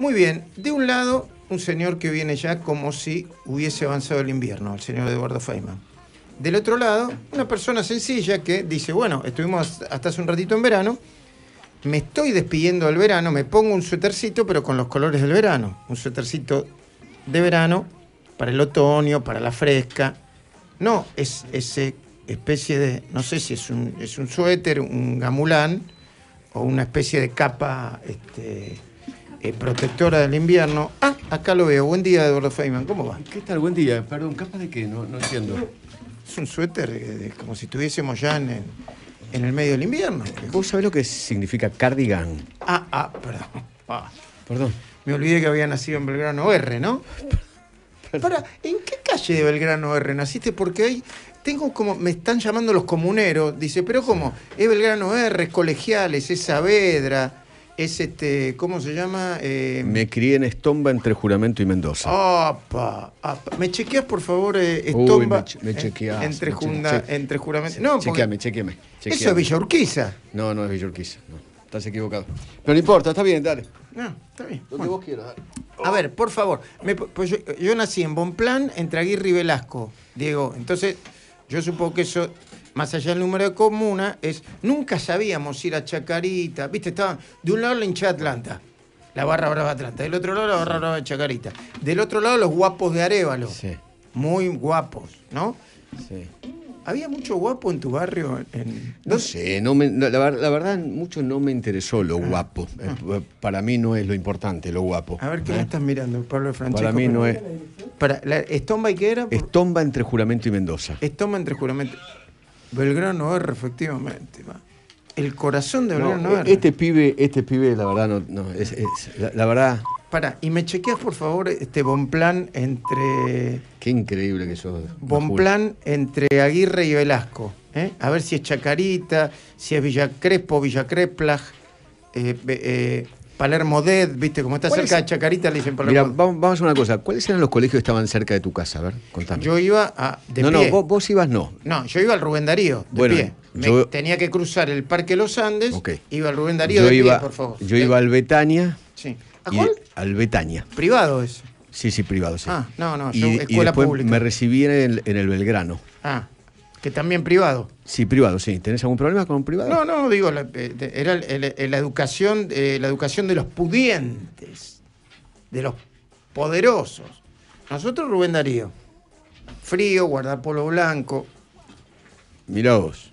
Muy bien, de un lado, un señor que viene ya como si hubiese avanzado el invierno, el señor Eduardo Feynman. Del otro lado, una persona sencilla que dice, bueno, estuvimos hasta hace un ratito en verano, me estoy despidiendo del verano, me pongo un suétercito, pero con los colores del verano. Un suétercito de verano para el otoño, para la fresca. No, es esa especie de, no sé si es un, es un suéter, un gamulán o una especie de capa este, eh, protectora del invierno. Ah, acá lo veo. Buen día, Eduardo Feynman. ¿Cómo va? ¿Qué tal? Buen día. Perdón, ¿capa de qué? No, entiendo. Es un suéter eh, como si estuviésemos ya en el, medio del invierno. ¿Vos sabés lo que significa cardigan? Ah, ah, perdón. Ah. Perdón. Me olvidé que había nacido en Belgrano R, ¿no? Para, ¿en qué calle de Belgrano R naciste? Porque ahí tengo como, me están llamando los comuneros, dice, pero ¿cómo? Es Belgrano R, es Colegiales, es Saavedra, es este, ¿cómo se llama? Eh, me crié en Estomba entre Juramento y Mendoza. ¡Apa! apa. me chequeas, por favor, eh, Estomba? Eh, entre, me junda, Juramento. no, chequeame, chequeame, Eso es Villa Urquiza. No, no es Villa Urquiza. estás equivocado. Pero no importa, está bien, dale. No, está bien. Donde vos quieras, A ver, por favor. Pues yo, yo, nací en Bonplan, entre Aguirre y Velasco, Diego. Entonces, yo supongo que eso más allá del número de comunas, es nunca sabíamos ir a Chacarita, viste, estaban de un lado la hincha de Atlanta, la barra brava Atlanta, del otro lado la barra brava de Chacarita, del otro lado los guapos de Arevalo, muy guapos, ¿no? Sí. ¿Había mucho guapo en tu barrio? No sé, la, verdad mucho no me interesó lo ah. guapo. Eh, ah. eh, para mí no es lo importante, lo guapo. A ver, ¿qué ¿eh? estás mirando, Pablo Francisco Para mí no es... Para, ¿Estomba y qué era? Estomba entre Juramento y Mendoza. Estomba entre Juramento... Belgrano R, efectivamente. El corazón de Belgrano R. Este pibe, este pibe, la verdad, no, la, verdad. Para, y me chequeas por favor este Bonplan entre. Qué increíble que sos. Bonplan entre Aguirre y Velasco. ¿eh? A ver si es Chacarita, si es Villacrespo, Villacreplaj. Eh, eh Palermo Dead, ¿viste? Como está cerca de Chacarita, le dicen Palermo Mira, vamos, vamos a una cosa. ¿Cuáles eran los colegios que estaban cerca de tu casa? A ver, contame. Yo iba a. De no, no, vos, vos, ibas no. No, yo iba al Rubén Darío, de pie. yo... Tenía que cruzar el Parque Los Andes. Iba al Rubén Darío de iba, pie, por favor. Yo iba al Betania. Sí. ¿A cuál? Al Betania. Privado eso. Sí, sí, privado, sí. Ah, no, no, yo, escuela y pública. Me recibí en en el Belgrano. Ah. Que también privado. Sí, privado, sí. ¿Tenés algún problema con un privado? No, no, digo, eh, era eh, eh, la, educación, la educación de los pudientes, de los poderosos. Nosotros, Rubén Darío, frío, polo blanco. Mirá vos.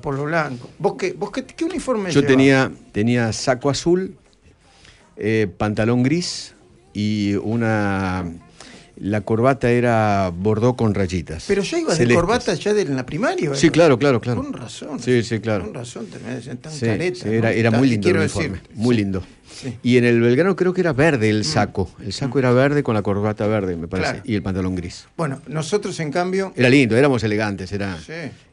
polo blanco. ¿Vos qué, vos qué, uniforme Yo tenía, tenía saco azul, pantalón gris y una la corbata era bordó con rayitas. Pero ya iba de corbata ya de, la primaria. ¿verdad? Sí, claro, claro, claro. Con razón. Sí, sí, claro. Con razón, tan era, muy lindo el uniforme, muy lindo. Y en el Belgrano creo que era verde el mm. saco. El saco mm. era verde con la corbata verde, me parece, y el pantalón gris. Bueno, nosotros en cambio... Era lindo, éramos elegantes, era,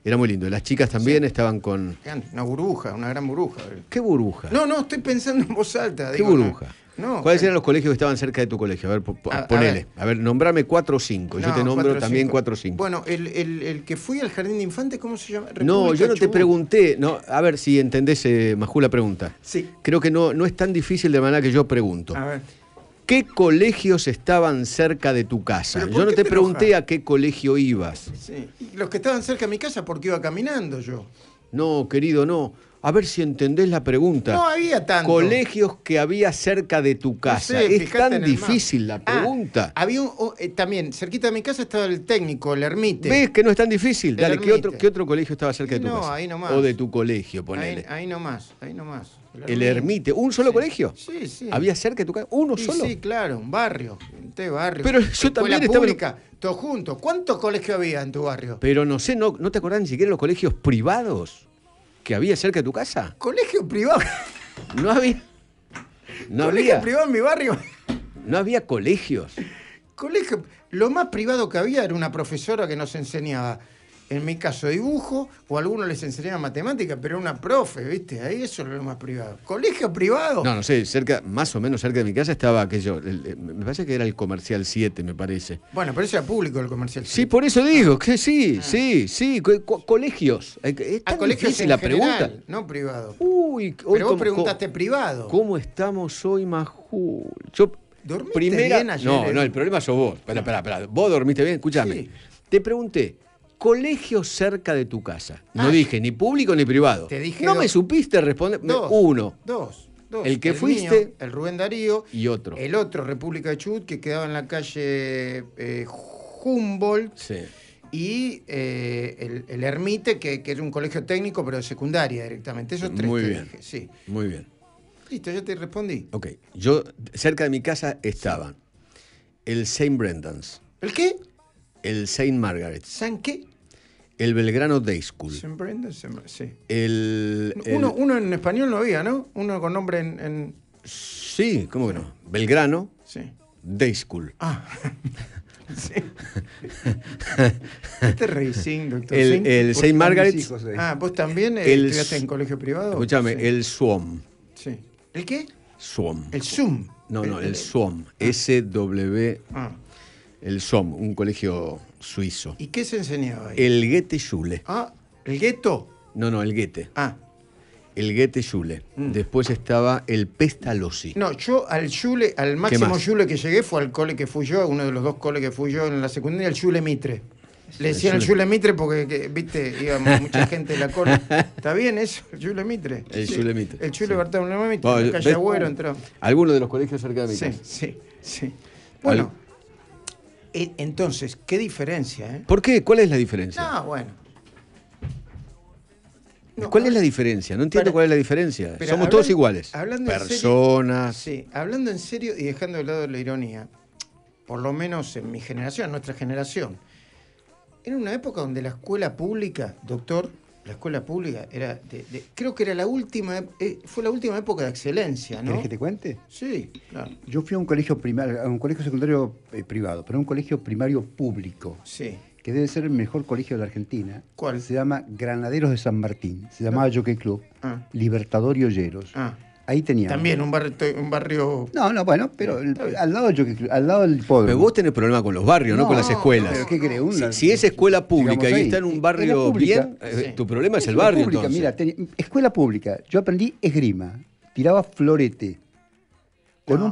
era muy lindo. Las chicas también estaban con... Una burbuja, una gran burbuja. ¿Qué burbuja? No, no, estoy pensando en voz alta. ¿Qué burbuja? ¿Cuáles eran los colegios que estaban cerca de tu colegio? A ver, ponele. A ver, nombrame cuatro o cinco. yo te nombro también cuatro o cinco. Bueno, el, que fui al jardín de infantes, ¿cómo se llama? no, yo no te pregunté. No, a ver si entendés, eh, Majú, la pregunta. Sí. Creo que no, no es tan difícil de manera que yo pregunto. A ver. ¿Qué colegios estaban cerca de tu casa? Yo no te, pregunté a qué colegio ibas. Sí. Los que estaban cerca de mi casa porque iba caminando yo. No, querido, no. A ver si entendés la pregunta. No había tanto. Colegios que había cerca de tu casa. es tan difícil la ah, pregunta. había oh, eh, también, cerquita de mi casa estaba el técnico, el ermite. ¿Ves que no es tan difícil? Dale, ¿qué otro, colegio estaba cerca de tu no, casa? Ahí nomás. O de tu colegio, ponele. Ahí, nomás, ahí nomás. El, ermite. ¿Un solo colegio? Sí, sí. ¿Había cerca de tu casa? ¿Uno solo? Sí, claro, un barrio. Un barrio. Pero yo también estaba... Pública, todos juntos. ¿Cuántos colegios había en tu barrio? Pero no sé, no, te acordás ni siquiera de los colegios privados? que había cerca de tu casa. Colegio privado. No había. No colegio privado en mi barrio. No había colegios. Colegio. Lo más privado que había era una profesora que nos enseñaba en mi caso dibujo, o alguno algunos les enseñaba matemática, pero era una profe, ¿viste? Ahí eso es lo más privado. ¿Colegio privado? No, no sé, cerca, más o menos cerca de mi casa estaba aquello, me parece que era el Comercial 7, me parece. Bueno, pero eso era público el Comercial 7. Sí, por eso digo, que sí, ah. sí, sí, colegios. a colegios en la pregunta. No privado. Uy, pero vos preguntaste privado. ¿Cómo estamos hoy, Maju? Yo, ¿Dormiste bien No, eh? no, el problema sos vos. Espera, espera, espera. Vos dormiste bien, escúchame. Te pregunté, colegio cerca de tu casa. No ah. dije ni público ni privado. Te dije no me supiste responder. Dos, Uno. Dos. El que fuiste. el Rubén Darío. Y otro. El otro, República de que quedaba en la calle eh, Humboldt. Sí. Y eh, el, el, Ermite, que, que, era un colegio técnico, pero de secundaria directamente. Esos tres Muy bien. Dije. Sí. Muy bien. Listo, ya te respondí. Ok. Yo, cerca de mi casa estaban el Saint Brendan's. ¿El qué? El Saint Margaret. ¿Saint qué? El Belgrano Day School. Siempre sí. El, Uno, en español no había, ¿no? Uno con nombre en. Sí, ¿cómo que no? Belgrano sí. Day School. Ah. Sí. este racing, doctor. El, el St. Margaret. Ah, vos también eh, estudiaste en colegio privado. Escúchame, el SWOM. Sí. ¿El qué? SWOM. El Zoom. No, no, el, SWOM. S-W. Ah. ah el SOM, un colegio suizo. ¿Y qué se enseñaba ahí? El Goethe Schule. Ah, ¿el gueto? No, no, el guete. Ah. El Goethe Schule. Mm. Después estaba el Pestalozzi. No, yo al Schule, al máximo Schule que llegué fue al cole que fui yo, uno de los dos coles que fui yo en la secundaria, el Schule Mitre. Le decían el Yule Mitre porque, viste, íbamos mucha gente de la Cole. ¿Está bien eso? El Yule Mitre. El jule Mitre. El Yule Bartolomé Mitre. Bueno, entró. Alguno de los colegios cerca de mi Sí, sí, sí. Bueno, eh, entonces, ¿qué diferencia? Eh? ¿Por qué? ¿Cuál es la diferencia? No, bueno. ¿Cuál es la diferencia? No entiendo cuál es la diferencia. Somos todos iguales. Hablando Personas. sí, hablando en serio y dejando de lado la ironía, por lo menos en mi generación, nuestra generación, era una época donde la escuela pública, doctor, la escuela pública era de, creo que era la última eh, fue la última época de excelencia ¿no? ¿Querés que te cuente? Sí, claro. Yo fui a un colegio primario, a un colegio secundario eh, privado, pero a un colegio primario público. Sí. Que debe ser el mejor colegio de la Argentina. ¿Cuál? Se llama Granaderos de San Martín. Se llamaba ah. Jockey Club. Ah. Libertador y Olleros. Ah Ahí tenía. También un barrio, un barrio. No, no, bueno, pero al lado, al lado del pueblo. Pero vos tenés problema con los barrios, no, con las escuelas. ¿qué crees? si, es escuela pública y está en un barrio bien, eh, tu problema es el barrio. entonces. Mira, escuela pública. Yo aprendí esgrima. Tiraba florete.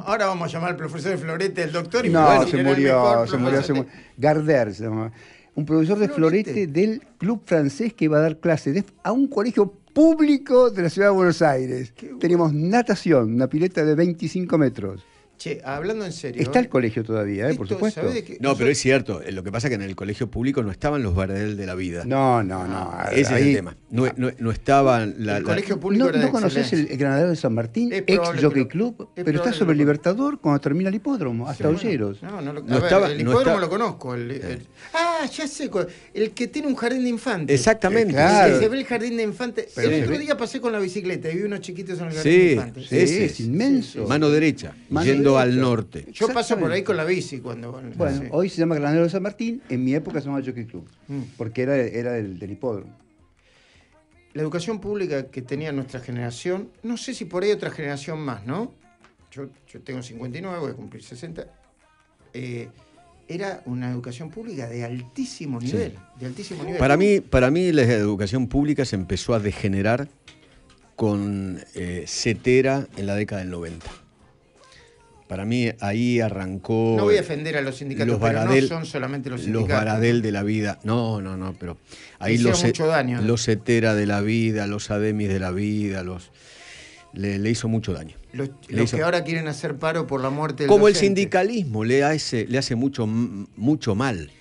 Ahora vamos a llamar al profesor de Florete, el doctor. Y no, se, murió, se, murió, se murió, Garder Un profesor de Florete. del club francés que iba a dar clases a un colegio público de la ciudad de Buenos Aires. Tenemos natación, una pileta de 25 metros. Che, hablando en serio. Está el colegio todavía, ¿eh? por supuesto. no, pero es cierto. Eh, lo que pasa es que en el colegio público no estaban los Bardel de la vida. No, no, no. Ah, ese es el tema. No, no, estaban. La, el colegio público. No, no conoces el Granadero de San Martín, ex Jockey Club, pero está sobre el Libertador cuando termina el hipódromo, hasta sí, no, no, lo, no estaba, el hipódromo lo conozco. Eh. ah, ya sé. El que tiene un jardín de infantes. Exactamente. se ve el jardín de infantes. el otro día pasé con la bicicleta y vi unos chiquitos en el jardín de infantes. Sí, es inmenso. Mano derecha al norte. Yo paso por ahí con la bici cuando... Bueno, hoy se llama Granero de San Martín, en mi época se llamaba Jockey Club, mm. porque era, era del, hipódromo. La educación pública que tenía nuestra generación, no sé si por ahí otra generación más, ¿no? Yo, tengo 59, voy a cumplir 60. Eh, era una educación pública de altísimo nivel. Para, mí, para mí la educación pública se empezó a degenerar con eh, Cetera en la década del 90. Para mí ahí arrancó. No voy a defender a los sindicatos, no son solamente los sindicatos. Los Baradel de la vida. No, no, no, pero ahí los, e- mucho daño. los Etera de la vida, los Ademis de la vida, los. Le, hizo mucho daño. Los, que ahora quieren hacer paro por la muerte del Como el sindicalismo le hace, mucho, mucho mal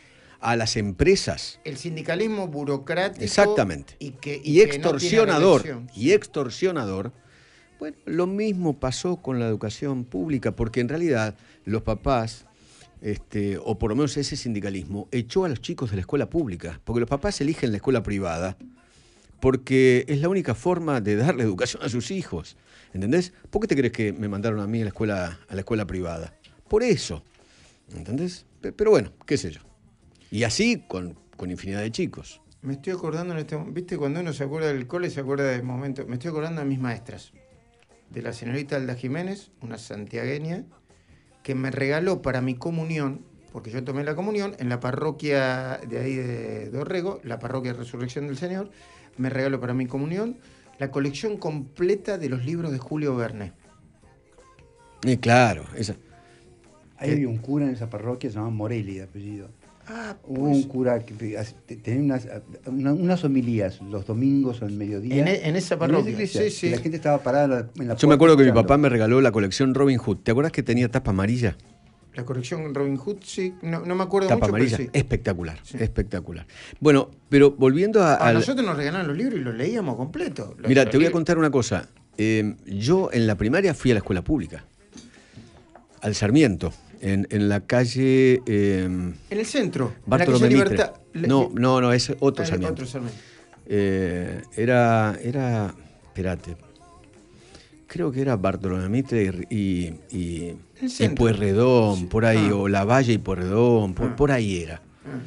a las empresas. El sindicalismo burocrático. Exactamente. Y, que, y, extorsionador. y extorsionador bueno, lo mismo pasó con la educación pública, porque en realidad los papás, este, o por lo menos ese sindicalismo, echó a los chicos de la escuela pública, porque los papás eligen la escuela privada, porque es la única forma de darle educación a sus hijos. ¿Entendés? ¿Por qué te crees que me mandaron a mí a la escuela, a la escuela privada? Por eso. ¿Entendés? Pero bueno, qué sé yo. Y así con, infinidad de chicos. Me estoy acordando en este viste, cuando uno se acuerda del cole, se acuerda de momento. Me estoy acordando de mis maestras de la señorita Alda Jiménez, una santiagueña, que me regaló para mi comunión, porque yo tomé la comunión en la parroquia de ahí de Dorrego, la parroquia Resurrección del Señor, me regaló para mi comunión la colección completa de los libros de Julio Verne. Y eh, claro, Ahí había un cura en esa parroquia, se llamaba Morelli de apellido. Ah, Hubo un pues. cura que tenía unas, homilías los domingos o el mediodía. En, e, esa parroquia. sí, sí. La gente estaba parada en la Yo me acuerdo que mi papá me regaló la colección Robin Hood. ¿Te acuerdas que tenía tapa amarilla? La colección Robin Hood, sí, no, me acuerdo Tapa mucho, amarilla. Pero sí. Espectacular, espectacular. Bueno, pero volviendo a. a ah, nosotros nos regalaron los libros y los leíamos completo. Mira, te voy a contar una cosa. Eh, yo en la primaria fui a la escuela pública, al Sarmiento en, la calle... Em, en el centro. Bartolomé Mitre. No, no, no, es otro ah, era, era, espérate, creo que era Bartolomé Mitre y, y, y, Puerredón, por ahí, ah. o La Valle y Puerredón, ah. por, ahí era. Ah.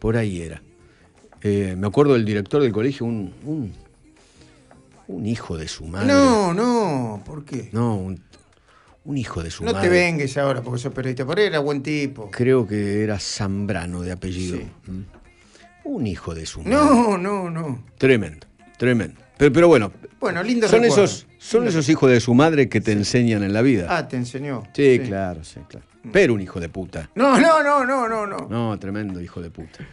Por ahí era. Eh, me acuerdo del director del colegio, un, un, hijo de su madre. No, no, ¿por qué? No, un un hijo de su madre. No te vengues ahora porque sos periodista, pero era buen tipo. Creo que era Zambrano de apellido. Mm. Un hijo de su madre. No, no, no. Tremendo, tremendo. Pero, pero bueno. Bueno, lindo Son esos son esos hijos de su madre que te enseñan en la vida. Ah, te enseñó. Sí, claro, sí, claro. Pero un hijo de puta. No, no, no, no, no, no. No, tremendo hijo de puta.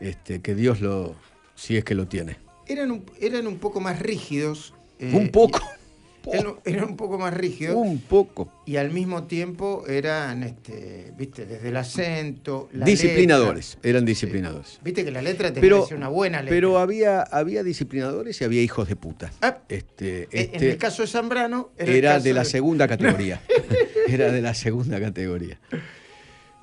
Este, que Dios lo si es que lo tiene. Eran un, eran un poco más rígidos. un eh, poco era un poco más rígido. Un poco. Y al mismo tiempo eran, este, viste, desde el acento. disciplinadores, eran disciplinadores. Viste que la letra te pero, una buena letra. Pero había, había disciplinadores y había hijos de puta. Ah, este, eh, en este el caso de Zambrano. Era, de la segunda categoría. era de la segunda categoría.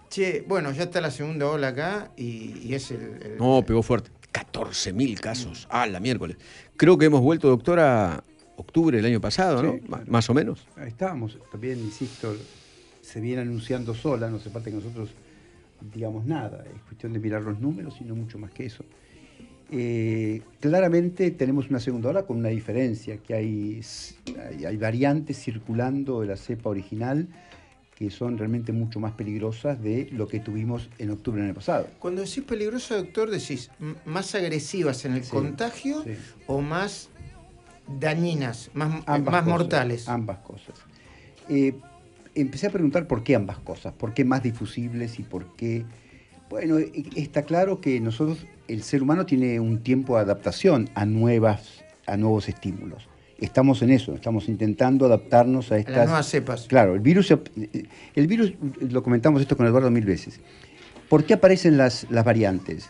Che, bueno, ya está la segunda ola acá y, es el, No, pegó fuerte. 14.000 casos. Mm. Ah, la miércoles. Creo que hemos vuelto, doctora, octubre del año pasado, ¿no? Más o menos. estábamos, también, insisto, se viene anunciando sola, no se parte que nosotros digamos nada, es cuestión de mirar los números y no mucho más que eso. Eh, claramente tenemos una segunda ola con una diferencia, que hay, hay, variantes circulando de la cepa original que son realmente mucho más peligrosas de lo que tuvimos en octubre del año pasado. Cuando decís peligrosa, doctor, decís más agresivas en el contagio o más dañinas, más, eh, más mortales. Ambas cosas. Eh, empecé a preguntar por qué ambas cosas, por qué más difusibles y por qué... Bueno, está claro que nosotros, el ser humano tiene un tiempo de adaptación a, nuevas, a nuevos estímulos. Estamos en eso, estamos intentando adaptarnos a estas... nuevas cepas. Claro, el virus, el virus, lo comentamos esto con Eduardo mil veces. ¿Por qué aparecen las, las variantes?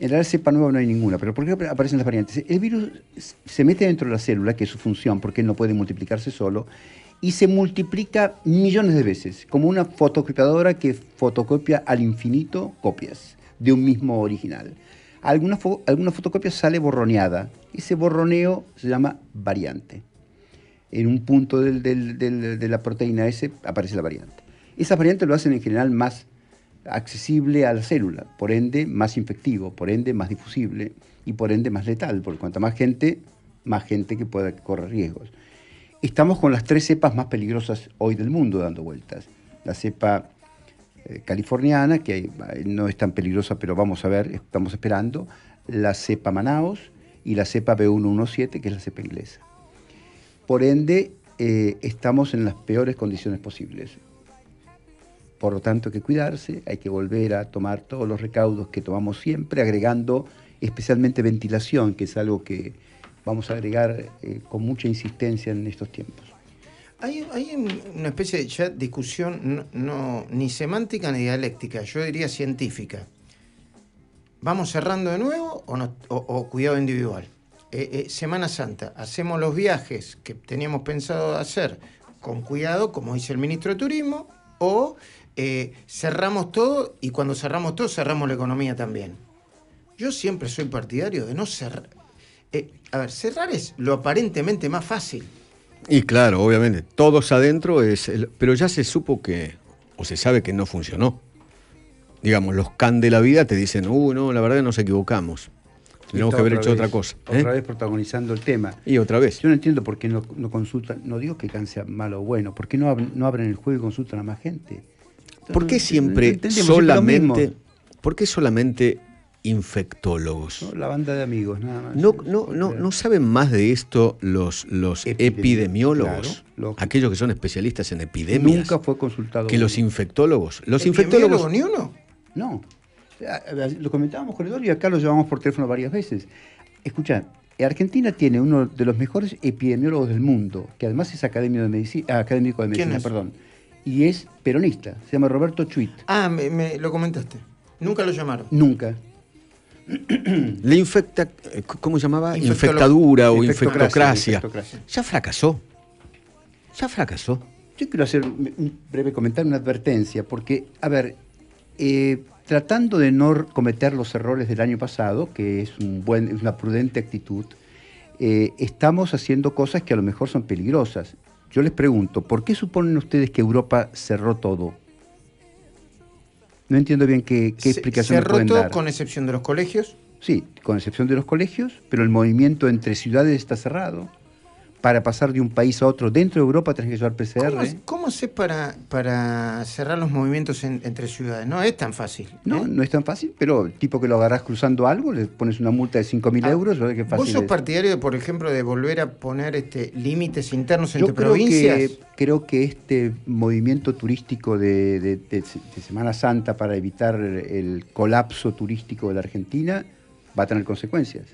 En la cepa nueva no hay ninguna, pero ¿por qué aparecen las variantes? El virus se mete dentro de la célula, que es su función, porque no puede multiplicarse solo, y se multiplica millones de veces, como una fotocopiadora que fotocopia al infinito copias de un mismo original. Alguna, alguna fotocopia sale borroneada. Ese borroneo se llama variante. En un punto de la proteína S aparece la variante. Esas variantes lo hacen en general más accesible a la célula, por ende más infectivo, por ende más difusible y por ende más letal, porque cuanta más gente, más gente que pueda correr riesgos. Estamos con las tres cepas más peligrosas hoy del mundo dando vueltas. La cepa eh, californiana, que eh, no es tan peligrosa, pero vamos a ver, estamos esperando, la cepa Manaus y la cepa B117, que es la cepa inglesa. Por ende, eh, estamos en las peores condiciones posibles. Por lo tanto, hay que cuidarse, hay que volver a tomar todos los recaudos que tomamos siempre, agregando especialmente ventilación, que es algo que vamos a agregar eh, con mucha insistencia en estos tiempos. Hay, una especie de discusión no, ni semántica ni dialéctica, yo diría científica. ¿Vamos cerrando de nuevo o, no, cuidado individual? Eh, eh, Semana Santa, hacemos los viajes que teníamos pensado hacer con cuidado, como dice el ministro de Turismo, o eh, cerramos todo y cuando cerramos todo cerramos la economía también. Yo siempre soy partidario de no cerrar. Eh, a ver, cerrar es lo aparentemente más fácil. Y claro, obviamente, todos adentro es... pero ya se supo que, o se sabe que no funcionó. Digamos, los can de la vida te dicen, uh, no, la verdad nos equivocamos. Tenemos que haber hecho otra cosa. Otra ¿eh? vez protagonizando el tema. Y otra vez. Yo no entiendo por qué no, consultan, no digo que can sea malo o bueno, ¿por qué no, no abren el juego y consultan a más gente? ¿Por qué siempre solamente, ¿por solamente infectólogos? la banda de amigos, nada más. No, no, no, no saben más de esto los, los epidemiólogos, aquellos que son especialistas en epidemias. Nunca fue consultado. Que los infectólogos. Los infectólogos. ni uno? No. Eh, eh, lo comentábamos con Eduardo y acá lo llevamos por teléfono varias veces. Escucha, Argentina tiene uno de los mejores epidemiólogos del mundo, que además es académico de medicina, académico de perdón y es peronista. Se llama Roberto Chuit. Ah, me, lo comentaste. Nunca lo llamaron. Nunca. Le infecta, eh, ¿cómo llamaba? Infectadura o infectocracia. Ya fracasó. Ya fracasó. Yo quiero hacer un breve comentario, una advertencia, porque, a ver, eh, tratando de no cometer los errores del año pasado, que es, un buen, una prudente actitud, eh, estamos haciendo cosas que a lo mejor son peligrosas. Yo les pregunto, ¿por qué suponen ustedes que Europa cerró todo? No entiendo bien qué, explicación cerró todo con excepción de los colegios. Sí, con excepción de los colegios, pero el movimiento entre ciudades está cerrado para pasar de un país a otro dentro de Europa tenés que llevar PCR. ¿Cómo, ¿eh? se haces para, para cerrar los movimientos entre ciudades? No es tan fácil. No, ¿eh? no es tan fácil, pero el tipo que lo agarrás cruzando algo, le pones una multa de 5.000 mil ah, euros. ¿Vos fácil sos partidario, por ejemplo, de volver a poner este, límites internos entre creo provincias? Que, creo que este movimiento turístico de Semana Santa para evitar el colapso turístico de la Argentina va a tener consecuencias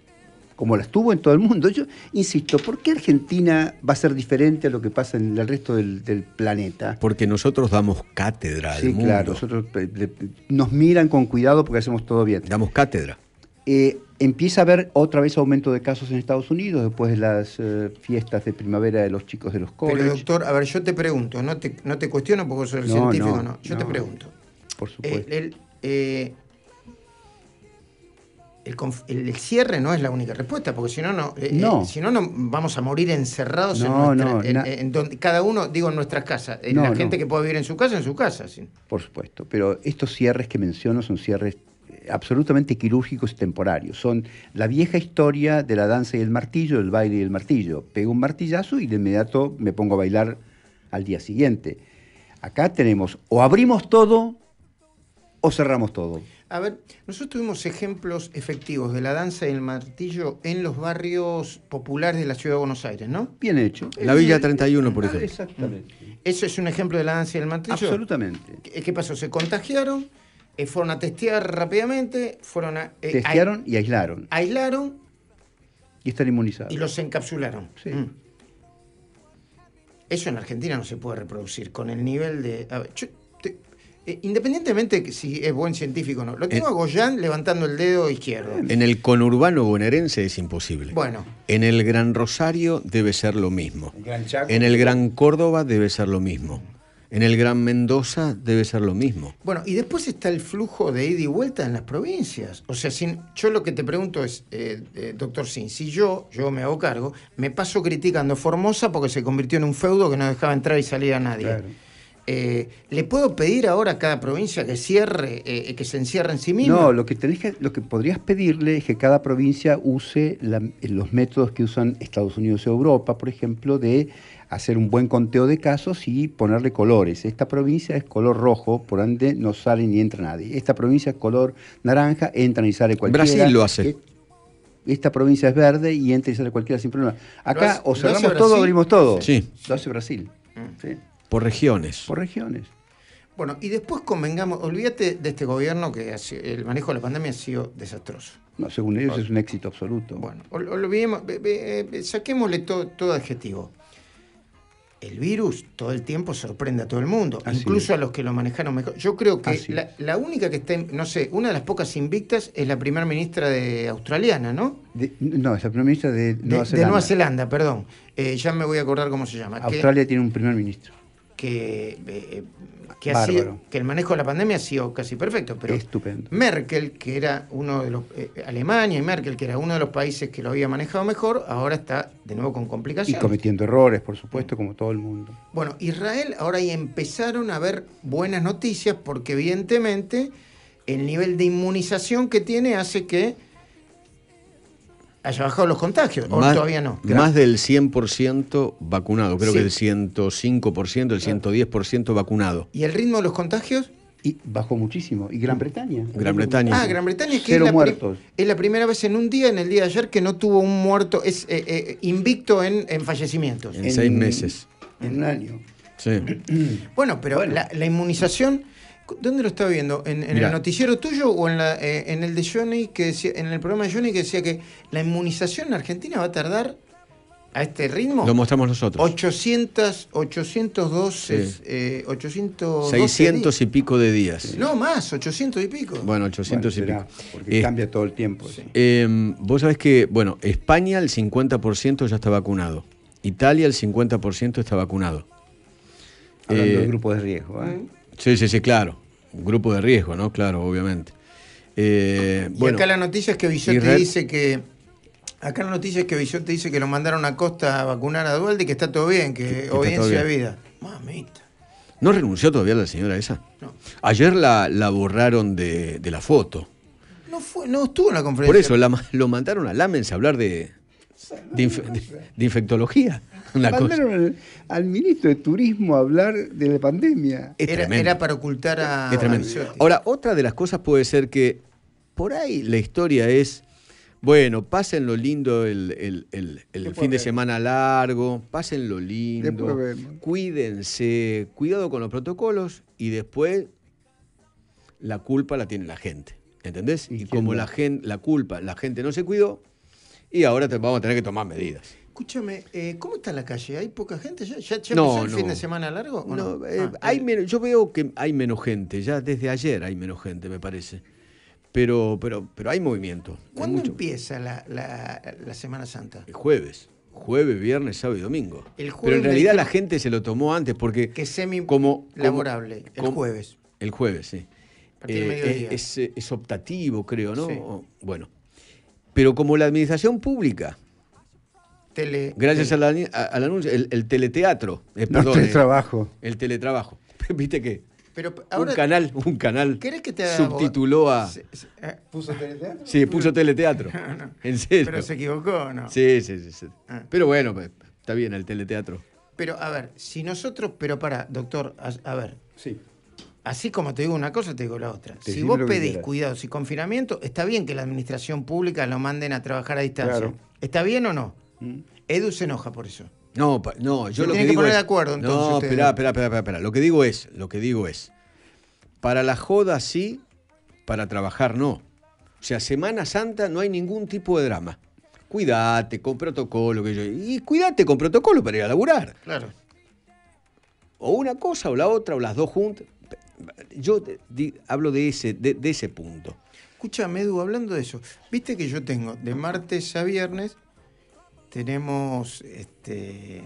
como las estuvo en todo el mundo. Yo insisto, ¿por qué Argentina va a ser diferente a lo que pasa en el resto del, planeta? Porque nosotros damos cátedra al sí, claro, nosotros eh, nos miran con cuidado porque hacemos todo bien. Damos cátedra. Eh, empieza a haber otra vez aumento de casos en Estados Unidos después de las eh, fiestas de primavera de los chicos de los colegios. Pero doctor, a ver, yo te pregunto, no te, cuestiono porque soy el científico, no, Yo te pregunto. Por supuesto el, cierre no es la única respuesta, porque si no, no, eh, eh, si no, no vamos a morir encerrados en, eh, donde cada uno, digo, en nuestras casas. En la gente que puede vivir en su casa, en su casa. Por supuesto, pero estos cierres que menciono son cierres absolutamente quirúrgicos y temporarios. Son la vieja historia de la danza y el martillo, el baile y el martillo. Pego un martillazo y de inmediato me pongo a bailar al día siguiente. Acá tenemos o abrimos todo o cerramos todo. A ver, nosotros tuvimos ejemplos efectivos de la danza y el martillo en los barrios populares de la ciudad de Buenos Aires, ¿no? Bien hecho. La Villa 31, por ah, ejemplo. Exactamente. ¿Eso es un ejemplo de la danza y el martillo? Absolutamente. ¿Qué, pasó? ¿Se contagiaron? Eh, fueron a testear rápidamente, fueron eh, a... Testearon y aislaron. Aislaron. Y están inmunizados. Y los encapsularon. Sí. Mm. Eso en Argentina no se puede reproducir con el nivel de... Eh, independientemente si es buen científico o no, lo tengo a eh, Goyán levantando el dedo izquierdo. En el conurbano bonaerense es imposible. Bueno. En el Gran Rosario debe ser lo mismo. en el Gran Córdoba debe ser lo mismo. En el Gran Mendoza debe ser lo mismo. Bueno, y después está el flujo de ida y vuelta en las provincias. O sea, yo lo que te pregunto es, eh, doctor Sin, si yo, yo me hago cargo, me paso criticando Formosa porque se convirtió en un feudo que no dejaba entrar y salir a nadie. Eh, ¿Le puedo pedir ahora a cada provincia que cierre, eh, que se encierre en sí misma? No, lo que, tenés lo que podrías pedirle es que cada provincia use los métodos que usan Estados Unidos y Europa, por ejemplo, de hacer un buen conteo de casos y ponerle colores. Esta provincia es color rojo, por donde no sale ni entra nadie. Esta provincia es color naranja, entra y sale cualquiera. Brasil lo hace e-, esta provincia es verde y entra y sale cualquiera sin problema. Acá o cerramos todo o abrimos todo. Sí. Lo hace Brasil. Mm. Sí. Por regiones. Por regiones. Bueno, y después convengamos, olvídate de este gobierno que el manejo de la pandemia ha sido desastroso. No, según ellos ah. es un éxito absoluto. Bueno, olvidemos, eh, saquémosle todo, adjetivo. El virus todo el tiempo sorprende a todo el mundo, incluso a los que lo manejaron mejor. Yo creo que la, única que está, no sé, una de las pocas invictas es la primera ministra de australiana, ¿no? no, es la primera ministra de Nueva Zelanda. De Nueva Zelanda, perdón. Eh, ya me voy a acordar cómo se llama. Australia tiene un primer ministro. Eh, eh, que, el manejo de la pandemia ha sido casi perfecto. Pero Merkel, que era uno de los. Eh, Alemania y Merkel, que era uno de los países que lo había manejado mejor, ahora está de nuevo con complicaciones. Y cometiendo errores, por supuesto, como todo el mundo. Bueno, Israel, ahora ahí empezaron a ver buenas noticias porque, evidentemente, el nivel de inmunización que tiene hace que haya bajado los contagios, todavía no. Más del 100% vacunado, creo que el 105%, el 110% vacunado. ¿Y el ritmo de los contagios? Y bajó muchísimo. ¿Y Gran Bretaña? Gran Bretaña. Ah, Gran Bretaña es que es la, es la primera vez en un día, en el día de ayer, que no tuvo un muerto, es eh, eh, invicto en, fallecimientos. En, seis meses. En un año. Sí. bueno, pero la inmunización ¿Dónde lo estaba viendo? ¿En, el noticiero tuyo o en, la, eh, en el de Johnny que en el programa de Johnny que decía que la inmunización en Argentina va a tardar a este ritmo? Lo mostramos nosotros. 800, 812, eh, 800 600 y pico de días. No, más, 800 y pico. Bueno, 800 y pico. Porque eh, cambia todo el tiempo. Em, vos sabés que, bueno, España el 50% ya está vacunado. Italia el 50% está vacunado. Hablando del eh, grupo de riesgo, ¿eh? Sí, sí, sí, claro. Un grupo de riesgo, ¿no? Claro, obviamente. Eh, y acá la noticia es que Villot te dice que. Acá la noticia es que dice que lo mandaron a Costa a vacunar a Dualde y que está todo bien, que, obediencia de vida. Mamita. ¿No renunció todavía la señora esa? No. Ayer la, borraron de, la foto. No, fue, no estuvo en la conferencia. Por eso, lo mandaron a Lámense a hablar de, de, infectología. Una Mandaron Al, ministro de Turismo a hablar de la pandemia. Era, para ocultar a... Ahora, otra de las cosas puede ser que por ahí la historia es, bueno, pasen lo lindo el, fin de semana largo, pasen lo lindo, cuídense, cuidado con los protocolos y después la culpa la tiene la gente. ¿Entendés? Y, como la, gente, la culpa, la gente no se cuidó, y ahora te, vamos a tener que tomar medidas. Escúchame, eh, ¿cómo está la calle? ¿Hay poca gente? ¿Ya, ya, el fin de semana largo? no, eh, ah, hay yo veo que hay menos gente, ya desde ayer hay menos gente, me parece. Pero, pero, pero hay movimiento. ¿Cuándo empieza la, Semana Santa? El jueves. Jueves, viernes, sábado y domingo. El jueves pero en realidad la gente se lo tomó antes porque. Que semi como, laborable. el jueves. El jueves, sí. Eh, es, es, optativo, creo, ¿no? Sí. Bueno. Pero como la administración pública, Tele, gracias eh. Al, anuncio, el, teleteatro, eh, teletrabajo. el teletrabajo. Viste qué? un canal, un canal ¿crees que te subtituló a. Eh, ¿Puso teleteatro? Sí, puso, teleteatro. Pero se equivocó, ¿no? Sí, sí, sí. Ah. Pero bueno, pues, está bien el teleteatro. Pero a ver, si nosotros, pero para, doctor, a ver. Sí. Así como te digo una cosa, te digo la otra. si vos pedís cuidados y confinamiento, está bien que la administración pública lo manden a trabajar a distancia. ¿Está bien o no? Mm. Edu se enoja por eso. No, no, yo lo que, digo de acuerdo, No, espera, espera, espera, espera. Lo que digo es, lo que digo es, para la joda sí, para trabajar no. O sea, Semana Santa no hay ningún tipo de drama. Cuídate con protocolo, que y cuídate con protocolo para ir a laburar. Claro. O una cosa o la otra o las dos juntas yo hablo de ese, de, ese punto. Escúchame, Edu, hablando de eso, viste que yo tengo de martes a viernes, tenemos este,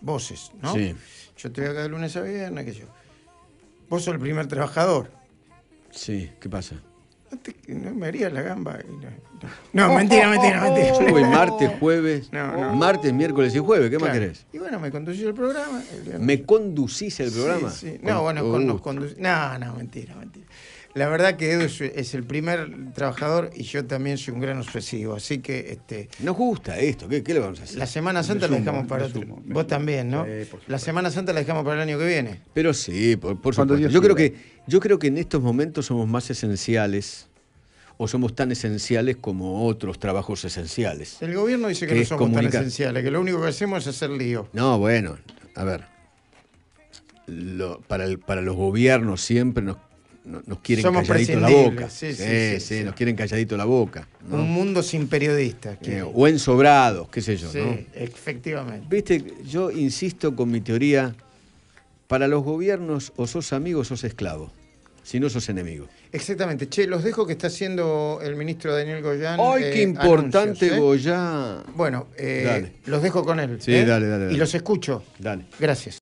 voces, ¿no? Sí. Yo estoy acá de lunes a viernes, que yo. Vos sos el primer trabajador. Sí, ¿qué pasa? no me haría la gamba. Oh, no, mentira, oh, mentira, oh, mentira. Yo martes, jueves, no, no. martes, miércoles y jueves. ¿Qué más querés? Y bueno, me conducís el programa. ¿Me conducís el programa? Sí, No, bueno, nos uh. conducís. No, no, mentira, mentira. La verdad que Edu es el primer trabajador y yo también soy un gran obsesivo, así que... Este, Nos gusta esto, ¿qué, le vamos a hacer? La Semana Santa la dejamos para Vos también, ¿no? la Semana Santa la dejamos para el año que viene. Pero sí, por, supuesto. yo creo, que, yo creo que en estos momentos somos más esenciales o somos tan esenciales como otros trabajos esenciales. El gobierno dice que, no somos tan esenciales, que lo único que hacemos es hacer lío. No, bueno, a ver. para, para los gobiernos siempre nos nos quieren calladito la boca. Sí, sí, nos quieren calladito la boca. Un mundo sin periodistas. Eh, o ensobrados, qué sé yo. Sí, efectivamente. Viste, yo insisto con mi teoría, para los gobiernos o sos amigo o sos esclavo. Si no sos enemigo. Exactamente. Che, los dejo que está haciendo el ministro Daniel Goyán. ¡Ay, qué eh, importante ¿eh? Goyán! Bueno, los dejo con él. Sí, dale, dale. Y los escucho. Dale. Gracias.